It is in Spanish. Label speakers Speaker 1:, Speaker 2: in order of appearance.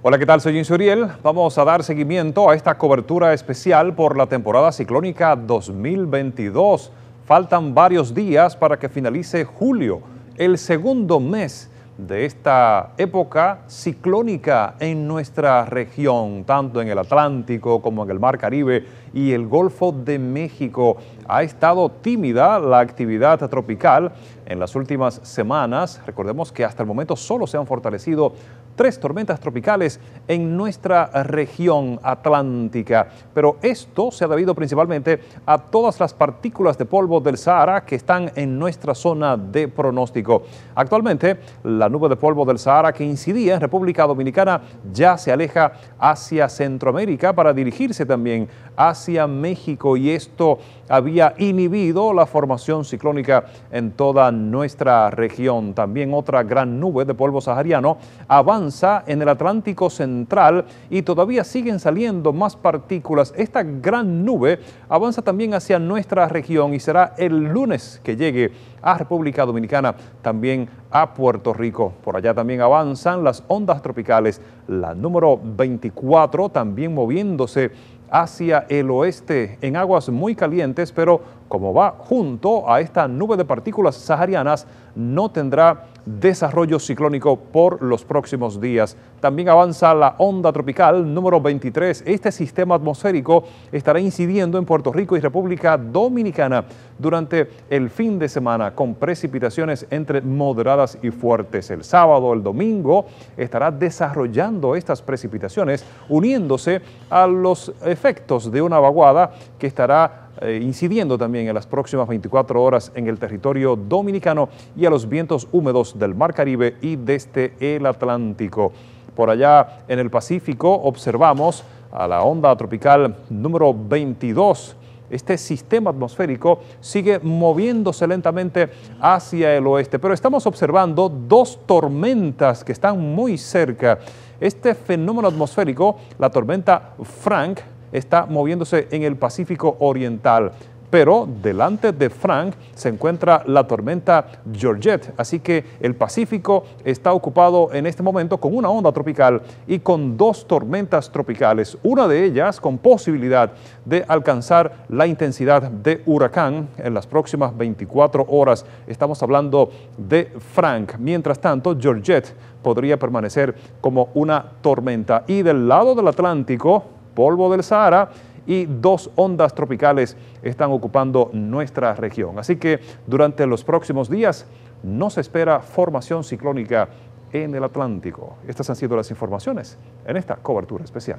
Speaker 1: Hola, ¿qué tal? Soy Jim Uriel. Vamos a dar seguimiento a esta cobertura especial por la temporada ciclónica 2022. Faltan varios días para que finalice julio, el segundo mes de esta época ciclónica en nuestra región, tanto en el Atlántico como en el Mar Caribe y el Golfo de México. Ha estado tímida la actividad tropical en las últimas semanas. Recordemos que hasta el momento solo se han fortalecido tres tormentas tropicales en nuestra región atlántica. Pero esto se ha debido principalmente a todas las partículas de polvo del Sahara que están en nuestra zona de pronóstico. Actualmente, la nube de polvo del Sahara que incidía en República Dominicana ya se aleja hacia Centroamérica para dirigirse también hacia México y esto había inhibido la formación ciclónica en toda nuestra región. También otra gran nube de polvo sahariano avanza avanza en el Atlántico Central y todavía siguen saliendo más partículas. Esta gran nube avanza también hacia nuestra región y será el lunes que llegue a República Dominicana, también a Puerto Rico. Por allá también avanzan las ondas tropicales, la número 24 también moviéndose hacia el oeste en aguas muy calientes, pero como va junto a esta nube de partículas saharianas, no tendrá desarrollo ciclónico por los próximos días. También avanza la onda tropical número 23. Este sistema atmosférico estará incidiendo en Puerto Rico y República Dominicana durante el fin de semana con precipitaciones entre moderadas y fuertes. El sábado, el domingo, estará desarrollando estas precipitaciones uniéndose a los efectos de una vaguada que estará eh, incidiendo también en las próximas 24 horas en el territorio dominicano y a los vientos húmedos del Mar Caribe y desde el Atlántico. Por allá en el Pacífico observamos a la onda tropical número 22 este sistema atmosférico sigue moviéndose lentamente hacia el oeste, pero estamos observando dos tormentas que están muy cerca. Este fenómeno atmosférico, la tormenta Frank, está moviéndose en el Pacífico Oriental pero delante de Frank se encuentra la tormenta Georgette, así que el Pacífico está ocupado en este momento con una onda tropical y con dos tormentas tropicales, una de ellas con posibilidad de alcanzar la intensidad de huracán en las próximas 24 horas. Estamos hablando de Frank. Mientras tanto, Georgette podría permanecer como una tormenta. Y del lado del Atlántico, polvo del Sahara y dos ondas tropicales están ocupando nuestra región. Así que durante los próximos días no se espera formación ciclónica en el Atlántico. Estas han sido las informaciones en esta cobertura especial.